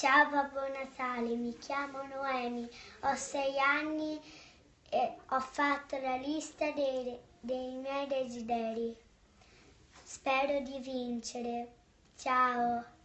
Ciao Babbo Natale, mi chiamo Noemi, ho sei anni e ho fatto la lista dei, dei miei desideri. Spero di vincere. Ciao!